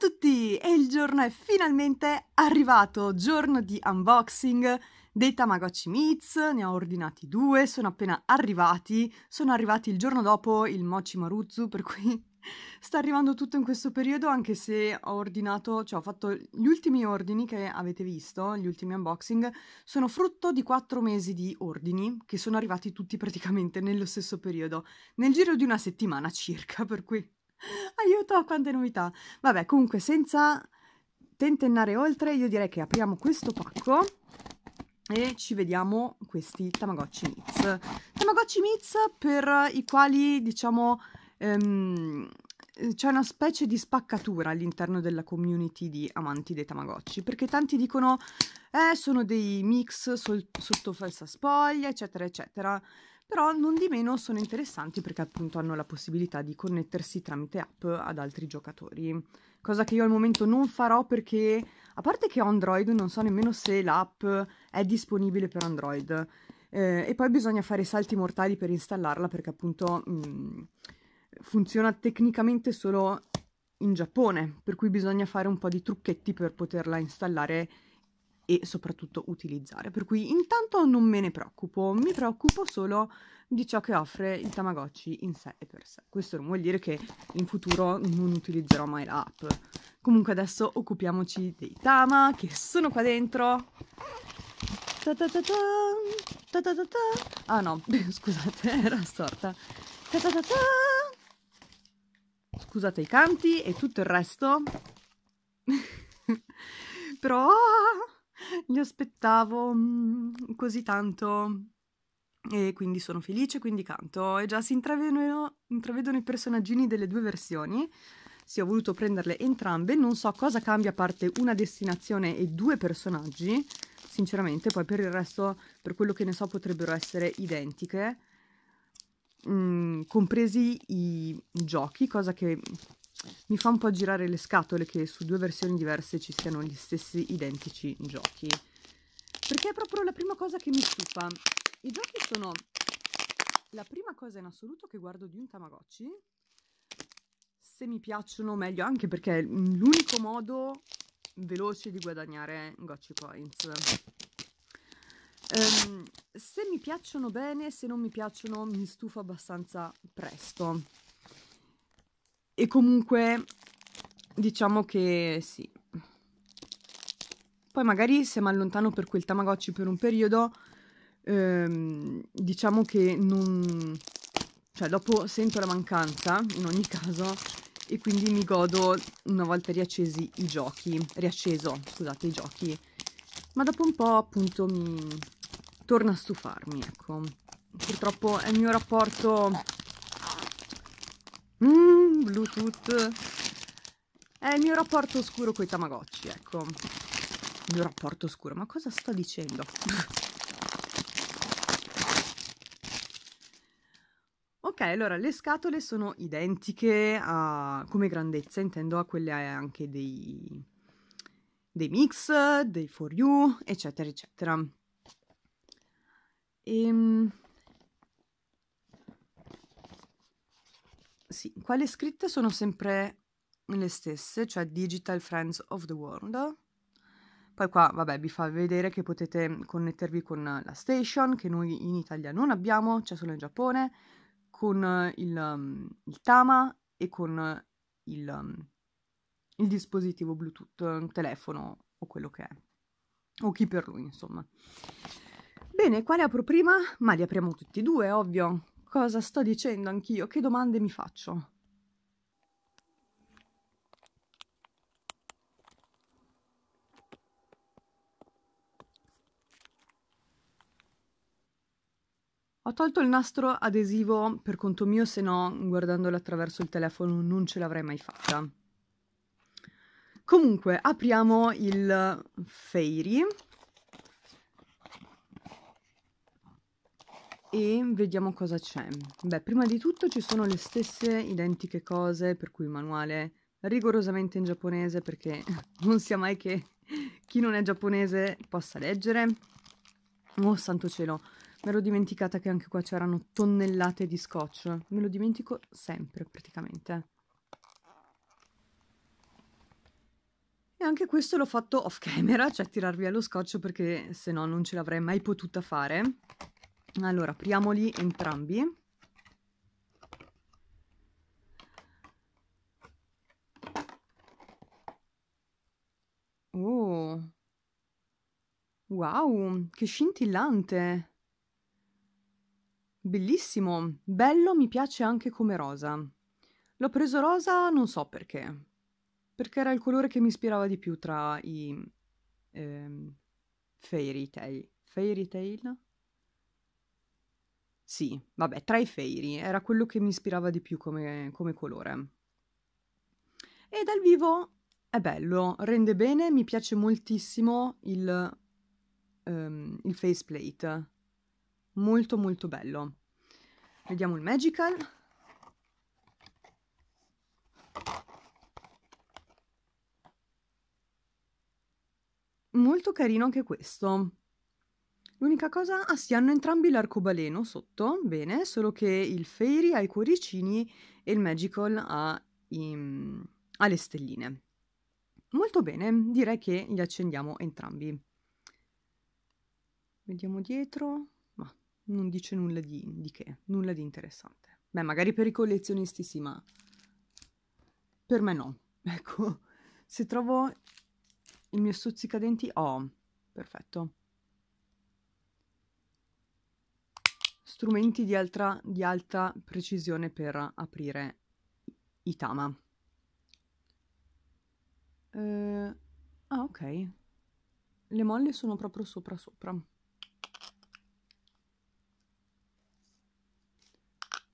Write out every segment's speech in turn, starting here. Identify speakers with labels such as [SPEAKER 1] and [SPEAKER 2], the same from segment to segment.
[SPEAKER 1] Ciao a tutti! E il giorno è finalmente arrivato, giorno di unboxing dei Tamagotchi Meats, ne ho ordinati due, sono appena arrivati, sono arrivati il giorno dopo il Mochi Maruzu, per cui sta arrivando tutto in questo periodo, anche se ho ordinato, cioè ho fatto gli ultimi ordini che avete visto, gli ultimi unboxing, sono frutto di quattro mesi di ordini, che sono arrivati tutti praticamente nello stesso periodo, nel giro di una settimana circa, per cui Aiuto, quante novità! Vabbè, comunque, senza tentennare oltre, io direi che apriamo questo pacco e ci vediamo questi Tamagotchi Mits. Tamagotchi Mits per i quali, diciamo, ehm, c'è una specie di spaccatura all'interno della community di amanti dei Tamagotchi, perché tanti dicono, eh, sono dei mix sol- sotto falsa spoglia, eccetera, eccetera però non di meno sono interessanti perché appunto hanno la possibilità di connettersi tramite app ad altri giocatori, cosa che io al momento non farò perché a parte che ho Android non so nemmeno se l'app è disponibile per Android eh, e poi bisogna fare salti mortali per installarla perché appunto mh, mm, funziona tecnicamente solo in Giappone, per cui bisogna fare un po' di trucchetti per poterla installare e soprattutto utilizzare. Per cui intanto non me ne preoccupo, mi preoccupo solo di ciò che offre il Tamagotchi in sé e per sé. Questo non vuol dire che in futuro non utilizzerò mai l'app. Comunque adesso occupiamoci dei Tama che sono qua dentro. Ta ta ta ta, ta, ta, ta. Ah no, scusate, era storta. Ta ta ta ta. Scusate i canti e tutto il resto. Però mi aspettavo mm, così tanto e quindi sono felice, quindi canto. E già si intravedono, intravedono i personaggini delle due versioni. Sì, ho voluto prenderle entrambe, non so cosa cambia a parte una destinazione e due personaggi, sinceramente, poi per il resto, per quello che ne so, potrebbero essere identiche, mm, compresi i giochi, cosa che mi fa un po' girare le scatole che su due versioni diverse ci siano gli stessi identici giochi. Perché è proprio la prima cosa che mi stufa. I giochi sono la prima cosa in assoluto che guardo di un Tamagotchi. Se mi piacciono meglio, anche perché è l'unico modo veloce di guadagnare Gocci Coins. Um, ehm, se mi piacciono bene, se non mi piacciono mi stufa abbastanza presto. E comunque diciamo che sì. Poi magari se mi allontano per quel Tamagotchi per un periodo, ehm, diciamo che non... Cioè dopo sento la mancanza, in ogni caso, e quindi mi godo una volta riaccesi i giochi, riacceso, scusate, i giochi. Ma dopo un po' appunto mi torna a stufarmi, ecco. Purtroppo è il mio rapporto... Mmm... Bluetooth. È il mio rapporto oscuro con i Tamagotchi, ecco. Il mio rapporto oscuro, ma cosa sto dicendo? ok, allora le scatole sono identiche a, come grandezza, intendo a quelle anche dei, dei mix, dei for you, eccetera, eccetera. Ehm sì, qua le scritte sono sempre le stesse, cioè Digital Friends of the World. Poi qua, vabbè, vi fa vedere che potete connettervi con la station, che noi in Italia non abbiamo, c'è cioè solo in Giappone, con il, um, il Tama e con il, um, il dispositivo Bluetooth, un telefono o quello che è, o chi per lui, insomma. Bene, quale apro prima? Ma li apriamo tutti e due, ovvio cosa sto dicendo anch'io, che domande mi faccio. Ho tolto il nastro adesivo per conto mio, se no guardandolo attraverso il telefono non ce l'avrei mai fatta. Comunque, apriamo il Fairy e vediamo cosa c'è. Beh, prima di tutto ci sono le stesse identiche cose, per cui il manuale rigorosamente in giapponese perché non sia mai che chi non è giapponese possa leggere. Oh santo cielo, mi ero dimenticata che anche qua c'erano tonnellate di scotch. Me lo dimentico sempre praticamente. E anche questo l'ho fatto off camera, cioè tirar via lo scotch perché se no non ce l'avrei mai potuta fare. Allora, apriamoli entrambi. Oh! Wow, che scintillante! Bellissimo, bello, mi piace anche come rosa. L'ho preso rosa non so perché, perché era il colore che mi ispirava di più tra i ehm, fairy tale. Fairy tale? Sì, vabbè, tra i fairy era quello che mi ispirava di più come, come colore. E dal vivo è bello, rende bene, mi piace moltissimo il, um, il faceplate. Molto molto bello. Vediamo il Magical. Molto carino anche questo. L'unica cosa, ah sì, hanno entrambi l'arcobaleno sotto, bene, solo che il Fairy ha i cuoricini e il Magical ha, i, ha le stelline. Molto bene, direi che li accendiamo entrambi. Vediamo dietro, ma non dice nulla di, di che, nulla di interessante. Beh, magari per i collezionisti sì, ma per me no. Ecco, se trovo il mio stuzzicadenti, oh, perfetto. strumenti di, altra, di alta precisione per aprire i tama. Uh, ah, ok. Le molle sono proprio sopra sopra.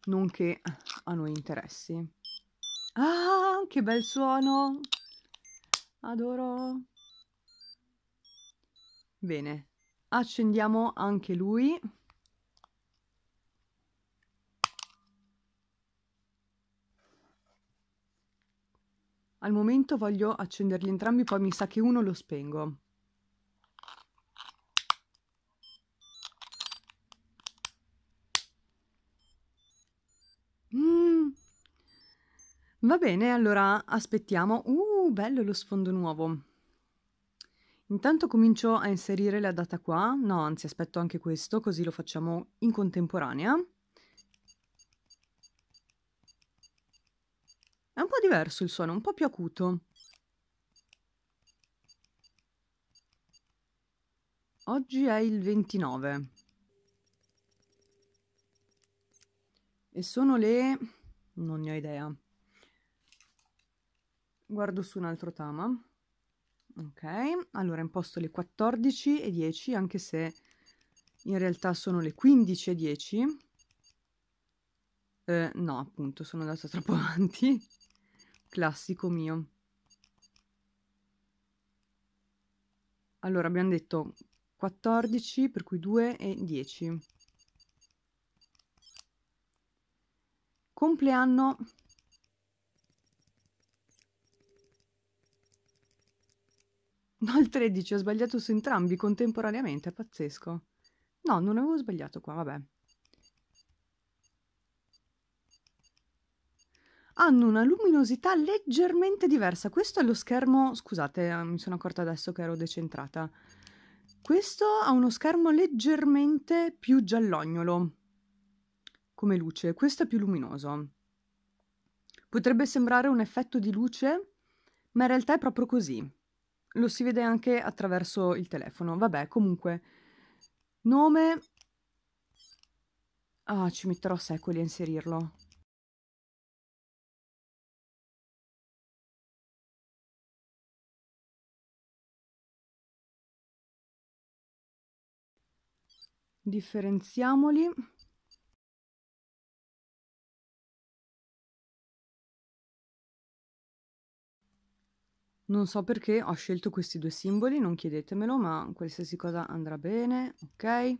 [SPEAKER 1] Non che a noi interessi. Ah, che bel suono! Adoro! Bene, accendiamo anche lui. Al momento voglio accenderli entrambi, poi mi sa che uno lo spengo. Mm. Va bene, allora aspettiamo. Uh, bello lo sfondo nuovo. Intanto comincio a inserire la data qua, no anzi aspetto anche questo così lo facciamo in contemporanea. È un po' diverso il suono, un po' più acuto. Oggi è il 29. E sono le... non ne ho idea. Guardo su un altro tama. Ok, allora imposto le 14 e 10, anche se in realtà sono le 15 e 10. Eh, no, appunto, sono andata troppo avanti classico mio. Allora abbiamo detto 14 per cui 2 e 10. Compleanno No, il 13, ho sbagliato su entrambi contemporaneamente, è pazzesco. No, non avevo sbagliato qua, vabbè. hanno una luminosità leggermente diversa. Questo è lo schermo, scusate, eh, mi sono accorta adesso che ero decentrata. Questo ha uno schermo leggermente più giallognolo come luce, questo è più luminoso. Potrebbe sembrare un effetto di luce, ma in realtà è proprio così. Lo si vede anche attraverso il telefono. Vabbè, comunque, nome... Ah, ci metterò secoli a inserirlo. Differenziamoli. Non so perché ho scelto questi due simboli, non chiedetemelo, ma qualsiasi cosa andrà bene, ok?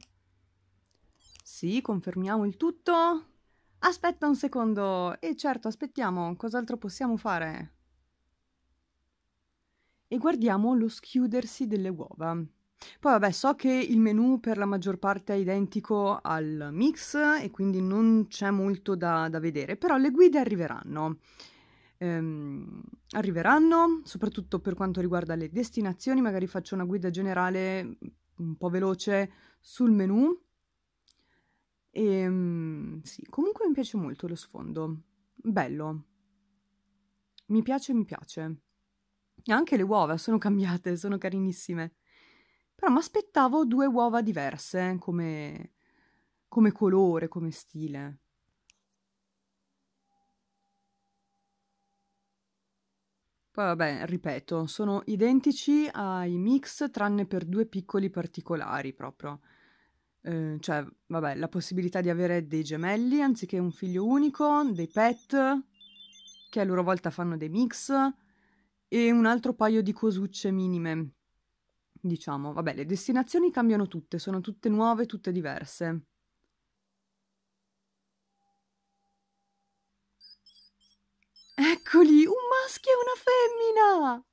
[SPEAKER 1] Sì, confermiamo il tutto. Aspetta un secondo! E certo, aspettiamo, cos'altro possiamo fare? E guardiamo lo schiudersi delle uova. Poi vabbè, so che il menu per la maggior parte è identico al mix e quindi non c'è molto da, da vedere, però le guide arriveranno. Ehm, arriveranno, soprattutto per quanto riguarda le destinazioni, magari faccio una guida generale un po' veloce sul menu. E, ehm, sì, comunque mi piace molto lo sfondo, bello. Mi piace, mi piace. E Anche le uova sono cambiate, sono carinissime. Però mi aspettavo due uova diverse come, come colore, come stile. Poi vabbè, ripeto, sono identici ai mix tranne per due piccoli particolari proprio. Eh, cioè, vabbè, la possibilità di avere dei gemelli anziché un figlio unico, dei pet, che a loro volta fanno dei mix, e un altro paio di cosucce minime, diciamo. Vabbè, le destinazioni cambiano tutte, sono tutte nuove, tutte diverse. Eccoli, un maschio e una femmina!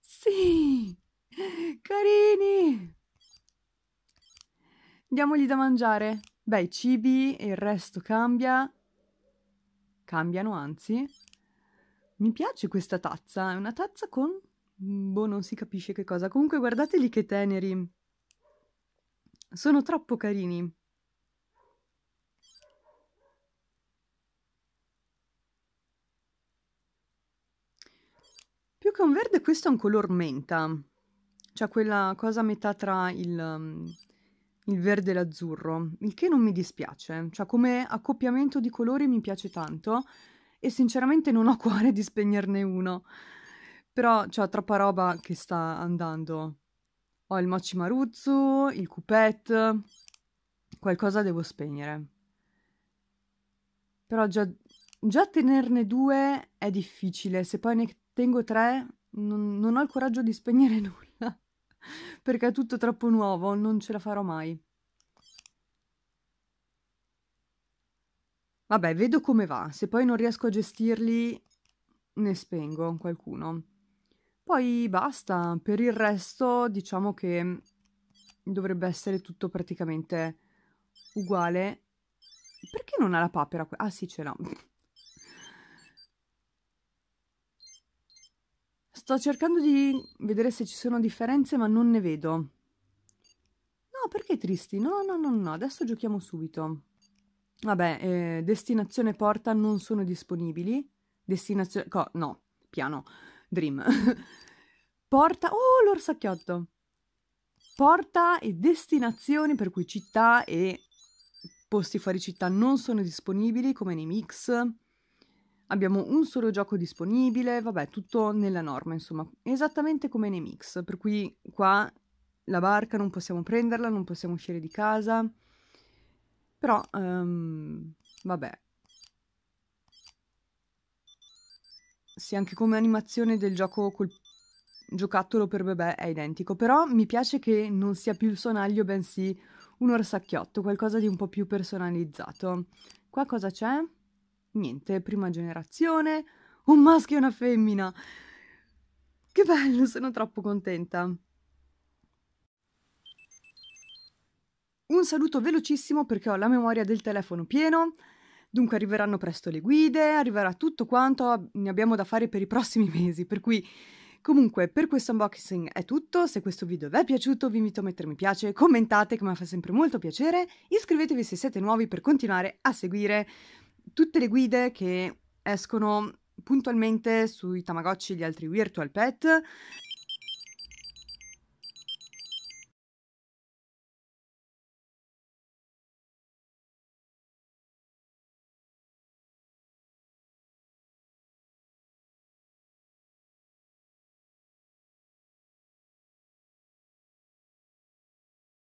[SPEAKER 1] Sì, carini! Diamogli da mangiare. Beh, i cibi e il resto cambia. Cambiano, anzi. Mi piace questa tazza, è una tazza con Mm, boh, non si capisce che cosa. Comunque guardateli che teneri. Sono troppo carini. Più che un verde, questo è un color menta. Cioè quella cosa a metà tra il, mm, il verde e l'azzurro. Il che non mi dispiace. Cioè come accoppiamento di colori mi piace tanto. E sinceramente non ho cuore di spegnerne uno. Però c'è troppa roba che sta andando. Ho il mochi maruzzu, il coupette. Qualcosa devo spegnere. Però già, già tenerne due è difficile. Se poi ne tengo tre, non, non ho il coraggio di spegnere nulla. Perché è tutto troppo nuovo, non ce la farò mai. Vabbè, vedo come va. Se poi non riesco a gestirli, ne spengo qualcuno. Poi basta, per il resto diciamo che dovrebbe essere tutto praticamente uguale. Perché non ha la papera? Ah sì, ce l'ha. Sto cercando di vedere se ci sono differenze, ma non ne vedo. No, perché tristi? No, no, no, no, adesso giochiamo subito. Vabbè, eh, destinazione porta non sono disponibili. Destinazione... no, piano. Dream. Porta... Oh, l'orsacchiotto! Porta e destinazioni per cui città e posti fuori città non sono disponibili come nei mix. Abbiamo un solo gioco disponibile, vabbè, tutto nella norma, insomma, esattamente come nei mix, per cui qua la barca non possiamo prenderla, non possiamo uscire di casa. Però um, vabbè, Sì, anche come animazione del gioco col giocattolo per bebè è identico, però mi piace che non sia più il sonaglio, bensì un orsacchiotto, qualcosa di un po' più personalizzato. Qua cosa c'è? Niente, prima generazione, un maschio e una femmina. Che bello, sono troppo contenta. Un saluto velocissimo perché ho la memoria del telefono pieno Dunque arriveranno presto le guide, arriverà tutto quanto ne abbiamo da fare per i prossimi mesi, per cui Comunque, per questo unboxing è tutto, se questo video vi è piaciuto vi invito a mettere mi piace, commentate che mi fa sempre molto piacere, iscrivetevi se siete nuovi per continuare a seguire tutte le guide che escono puntualmente sui Tamagotchi e gli altri Virtual Pet